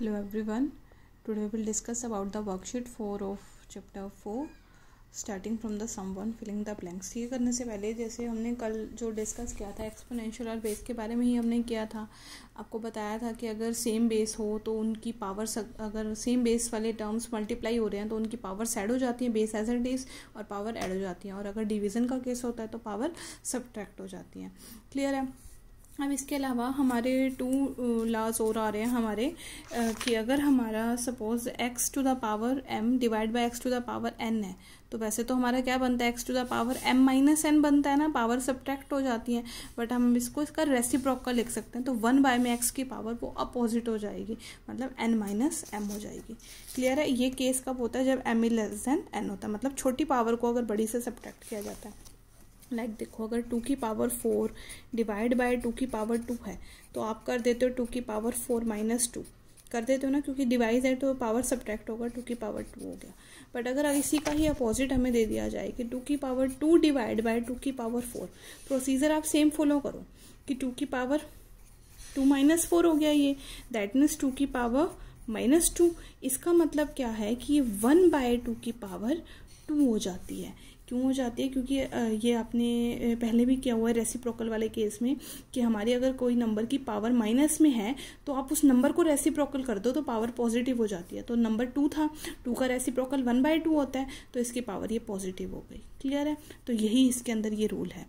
hello everyone today will discuss about the worksheet four of chapter four starting starting the sum one filling the blanks ये करने से पहले जैसे हमने कल जो डिस्कस किया था एक्सपोनेंशियल और बेस के बारे में ही हमने किया था आपको बताया था कि अगर सेम बेस हो तो उनकी पावर अगर सेम बेस वाले टर्म्स मल्टीप्लाई हो रहे हैं तो उनकी पावर एड हो जाती है बेस एज एड इज और पावर एड हो जाती है और अगर डिविज़न का केस होता है तो पावर सब्ट्रैक्ट हो जाती है क्लियर है अब इसके अलावा हमारे टू लाज और आ रहे हैं हमारे कि अगर हमारा suppose x to the power m divide by x to the power n है तो वैसे तो हमारा क्या बनता है x to the power m minus n बनता है ना पावर सब्ट्रैक्ट हो जाती है बट हम इसको इसका रेसिप्रोक का लिख सकते हैं तो वन बाय में एक्स की पावर वो अपोजिट हो जाएगी मतलब एन माइनस एम हो जाएगी क्लियर है ये केस कब होता है जब M is less than N होता है मतलब छोटी पावर को अगर बड़ी से सब्ट्रैक्ट किया जाता है लाइक like देखो अगर टू की power four divide by two की पावर टू है तो आप कर देते हो टू की पावर फोर माइनस टू कर देते हो ना क्योंकि डिवाइज है तो पावर सब्ट्रैक्ट होगा टू की पावर टू हो गया बट अगर इसी का ही अपोजिट हमें दे दिया जाए कि टू की power two divide by two की पावर फोर प्रोसीजर आप सेम फॉलो करो कि टू की पावर टू माइनस फोर हो गया ये दैट मीन्स टू की पावर माइनस टू इसका मतलब क्या है कि ये वन बाय टू की पावर टू हो जाती है क्यों हो जाती है क्योंकि ये आपने पहले भी किया हुआ है रेसिप्रोकल वाले केस में कि हमारी अगर कोई नंबर की पावर माइनस में है तो आप उस नंबर को रेसिप्रोकल कर दो तो पावर पॉजिटिव हो जाती है तो नंबर टू था टू का रेसिप्रोकल वन बाय टू होता है तो इसकी पावर ये पॉजिटिव हो गई क्लियर है तो यही इसके अंदर ये रूल है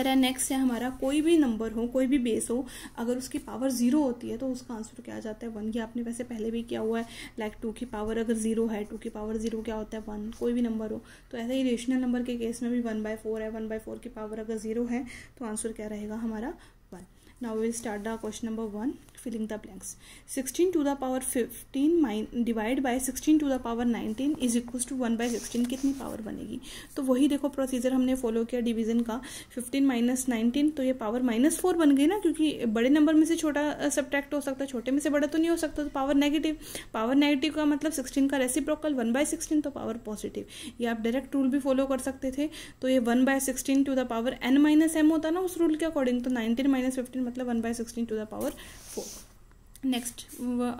रहा है नेक्स्ट है हमारा कोई भी नंबर हो कोई भी बेस हो अगर उसकी पावर जीरो होती है तो उसका आंसर क्या आ जाता है वन ये आपने वैसे पहले भी किया हुआ है लाइक टू की पावर अगर जीरो है टू की पावर जीरो क्या होता है वन कोई भी नंबर हो तो ऐसे ही रेशनल नंबर के केस में भी वन बाय फोर है वन बाय फोर की पावर अगर जीरो है तो आंसर क्या रहेगा हमारा one now we will start the question number 1 filling the blanks 16 to the power 15 mine divide by 16 to the power 19 is equals to 1 by 16 कितनी power बनेगी तो वही देखो प्रोसीजर हमने फॉलो किया डिवीजन का 15 माइनस नाइनटीन तो ये पावर माइनस फोर बन गई ना क्योंकि बड़े नंबर में से छोटा सब्ट्रैक्ट हो सकता है छोटे में से बड़ा तो नहीं हो सकता तो पावर नेगेटिव पावर नेगेटिव का मतलब सिक्सटीन का रेसिप्रोकल वन बाय सिक्सटीन तो पावर पॉजिटिव ये आप डायरेक्ट रूल भी फॉलो कर सकते थे तो ये one by sixteen to the power N minus M होता ना उस रूल के अकॉर्डिंग तो नाइनटीन माइनस फिफ्टीन मतलब one by sixteen to the power four next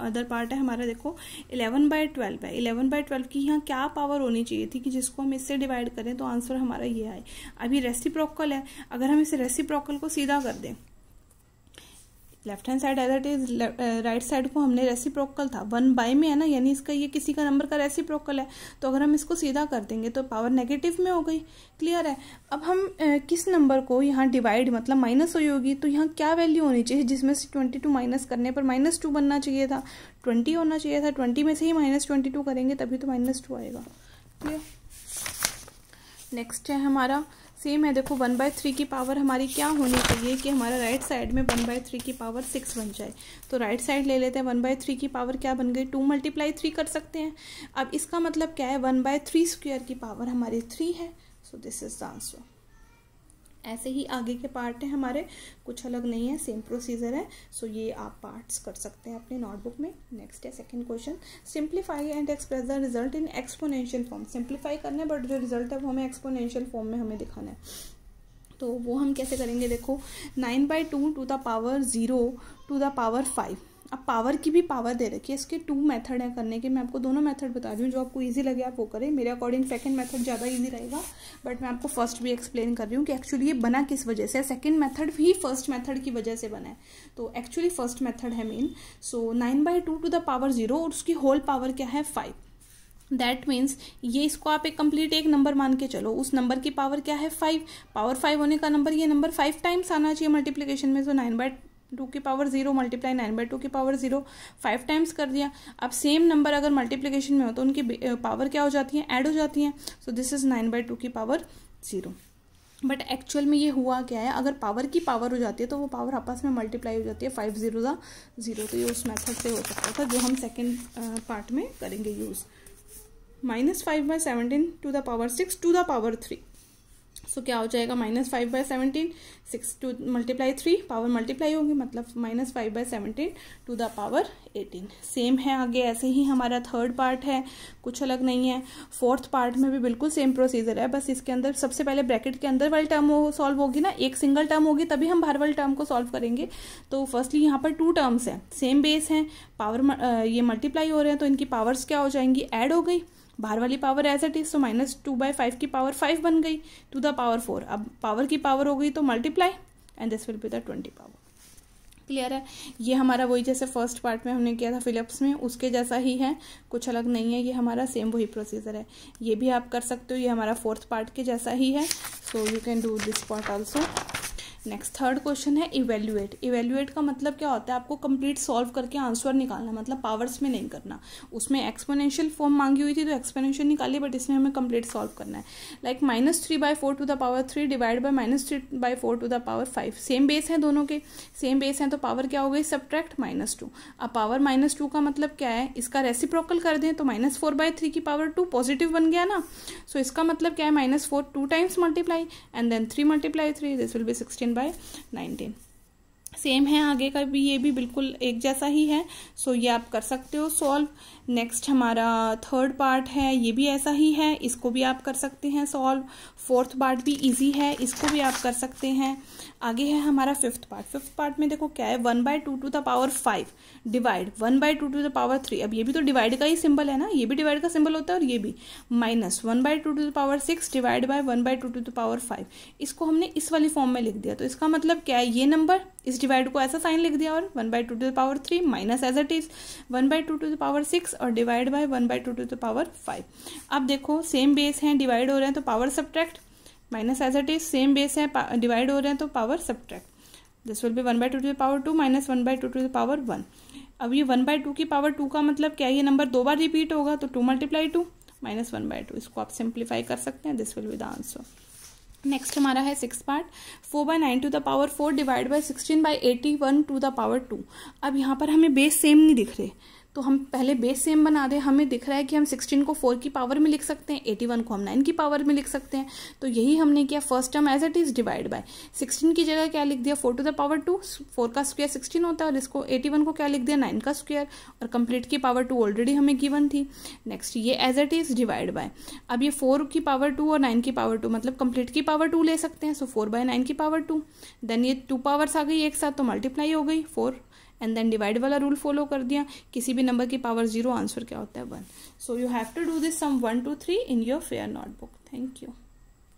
other part है हमारा देखो इलेवन बाय ट्वेल्व है इलेवन बाय ट्वेल्व की यहाँ क्या पावर होनी चाहिए थी कि जिसको हम इससे डिवाइड करें तो आंसर हमारा ये आए अभी रेसिप्रोकल है अगर हम इस रेसिप्रोकल को सीधा कर दें left hand side as it is right side को हमने रेसिप्रोकल था वन बाई में है ना यानी इसका ये किसी का नंबर का रेसिप्रोकल है तो अगर हम इसको सीधा कर देंगे तो पावर नेगेटिव में हो गई क्लियर है अब हम uh, किस नंबर को यहाँ डिवाइड मतलब माइनस हुई होगी तो यहाँ क्या वैल्यू होनी चाहिए जिसमें से ट्वेंटी टू माइनस करने पर माइनस टू बनना चाहिए था ट्वेंटी होना चाहिए था ट्वेंटी में से ही माइनस ट्वेंटी टू करेंगे तभी तो माइनस टू आएगा क्लियर नेक्स्ट है हमारा सेम है देखो वन बाय थ्री की पावर हमारी क्या होनी चाहिए कि हमारा राइट साइड में वन बाय थ्री की पावर सिक्स बन जाए तो राइट साइड ले लेते हैं वन बाय थ्री की पावर क्या बन गई टू मल्टीप्लाई थ्री कर सकते हैं अब इसका मतलब क्या है वन बाय थ्री स्क्वेयर की पावर हमारी थ्री है so this is the answer ऐसे ही आगे के पार्ट हैं हमारे कुछ अलग नहीं है सेम प्रोसीजर है सो ये आप पार्ट्स कर सकते हैं अपने नोटबुक में नेक्स्ट है second question simplify and express the result in exponential form simplify करना है बट जो रिजल्ट है वो हमें एक्सपोनेंशियल फॉर्म में हमें दिखाना है तो वो हम कैसे करेंगे देखो nine by two to the power zero to the power five आप पावर की भी पावर दे रखी है इसके टू मेथड है करने के मैं आपको दोनों मेथड बता रही हूँ जो आपको ईजी लगे आप वो करें मेरे अकॉर्डिंग सेकंड मेथड ज़्यादा ईजी रहेगा बट मैं आपको फर्स्ट भी एक्सप्लेन कर रही हूँ कि एक्चुअली ये बना किस वजह से सेकंड मैथड भी फर्स्ट मैथड की वजह से बना है तो एक्चुअली फर्स्ट मैथड है main so nine by two to the power zero और उसकी होल पावर क्या है फाइव दैट मीन्स ये इसको आप एक कंप्लीट एक नंबर मान के चलो उस नंबर की पावर क्या है फाइव पावर फाइव होने का नंबर ये नंबर फाइव टाइम्स आना चाहिए मल्टीप्लीकेशन में तो नाइन बाई टू की power zero multiply nine by two की पावर जीरो फाइव टाइम्स कर दिया अब सेम नंबर अगर मल्टीप्लीकेशन में हो तो उनकी पावर क्या हो जाती है ऐड हो जाती है so this is nine by two की पावर जीरो बट एक्चुअल में ये हुआ क्या है अगर पावर की पावर हो जाती है तो वो पावर आपस में मल्टीप्लाई हो जाती है फाइव जीरो ज़ा जीरो तो ये उस मेथड से हो सकता था जो हम सेकेंड पार्ट में करेंगे use minus five by seventeen to the power six to the power three so so, क्या हो जाएगा minus five by seventeen six two multiply three power multiply होगी मतलब minus five by seventeen to the power eighteen same है आगे ऐसे ही हमारा third part है कुछ अलग नहीं है फोर्थ पार्ट में भी बिल्कुल सेम प्रोसीजर है बस इसके अंदर सबसे पहले ब्रैकेट के अंदर वाली टर्म सॉल्व होगी ना एक सिंगल टर्म होगी तभी हम बाहर वाली टर्म को सॉल्व करेंगे तो फर्स्टली यहाँ पर टू टर्म्स हैं सेम बेस हैं पावर ये मल्टीप्लाई हो रहे हैं तो इनकी पावर्स क्या हो जाएंगी एड हो गई बाहर वाली पावर एज इट इज़ तो माइनस टू बाई फाइव की पावर फाइव बन गई टू द पावर फोर अब पावर की पावर हो गई तो multiply and this will be the twenty power clear है ये हमारा वही जैसे फर्स्ट पार्ट में हमने किया था फिलिप्स में उसके जैसा ही है कुछ अलग नहीं है ये हमारा सेम वही प्रोसीजर है ये भी आप कर सकते हो ये हमारा फोर्थ पार्ट के जैसा ही है so you can do this part also next third question है इवेल्युएट इवेल्युएट का मतलब क्या होता है आपको कंप्लीट सॉल्व करके आंसर निकालना मतलब पावर्स में नहीं करना उसमें एक्सपोनेंशियल फॉर्म मांगी हुई थी तो एक्सपोनेंशियल निकाली बट इसमें हमें कंप्लीट सॉल्व करना है like minus three by four to the power three divide by minus three by four to the power five same base है दोनों के सेम बेस हैं तो पावर क्या हो गई सब्ट्रैक्ट माइनस टू अब पावर माइनस टू का मतलब क्या है इसका रेसिप्रोकल कर दें तो माइनस फोर बाय थ्री की पावर टू पॉजिटिव बन गया ना सो so इसका मतलब क्या है minus four two times multiply and then three multiply three this will be sixteen by 19 सेम है आगे का भी ये भी बिल्कुल एक जैसा ही है सो ये आप कर सकते हो सॉल्व नेक्स्ट हमारा थर्ड पार्ट है ये भी ऐसा ही है इसको भी आप कर सकते हैं सॉल्व फोर्थ पार्ट भी इजी है इसको भी आप कर सकते हैं आगे है हमारा फिफ्थ पार्ट फिफ्थ पार्ट में देखो क्या है one by two to the power five divide one by two to the power three अब ये भी तो डिवाइड का ही सिंबल है ना ये भी डिवाइड का सिंबल होता है और ये भी minus one by two to the power six divide by one by two to the power five इसको हमने इस वाली फॉर्म में लिख दिया तो इसका मतलब क्या है ये नंबर इस डिवाइड को ऐसा साइन लिख दिया और one by two to the power three minus as it is one by two to the power six और divide by one by two to the power five अब देखो सेम बेस हैं divide हो रहे हैं तो power subtract minus as it is same base है divide हो रहे हैं तो power subtract this will be one by two to the power two minus one by two to the power one अब ये वन बाई टू की power two का मतलब क्या ये नंबर दो बार रिपीट होगा तो two multiply two minus one by two इसको आप सिंप्लीफाई कर सकते हैं this will be the answer next हमारा है six part four by nine to the power four divide by sixteen by eighty one to the power two अब यहाँ पर हमें बेस सेम नहीं दिख रहे तो हम पहले बेस सेम बना दें हमें दिख रहा है कि हम 16 को 4 की पावर में लिख सकते हैं 81 को हम 9 की पावर में लिख सकते हैं तो यही हमने किया first term as it is divide by 16 की जगह क्या लिख दिया 4 टू द पावर 2 4 का स्क्वायर 16 होता है और इसको 81 को क्या लिख दिया 9 का स्क्वायर और कंप्लीट की पावर टू ऑलरेडी हमें गिवन थी नेक्स्ट ये as it is divide by अब ये फोर की पावर टू और नाइन की पावर टू मतलब कंप्लीट की पावर टू ले सकते हैं सो फोर बाय नाइन की पावर टू देन ये टू पावर्स आ गई एक साथ तो मल्टीप्लाई हो गई फोर एंड देन डिवाइड वाला रूल फॉलो कर दिया किसी भी नंबर की पावर जीरो आंसर क्या होता है one so you have to do this sum one two three in your fair notebook thank you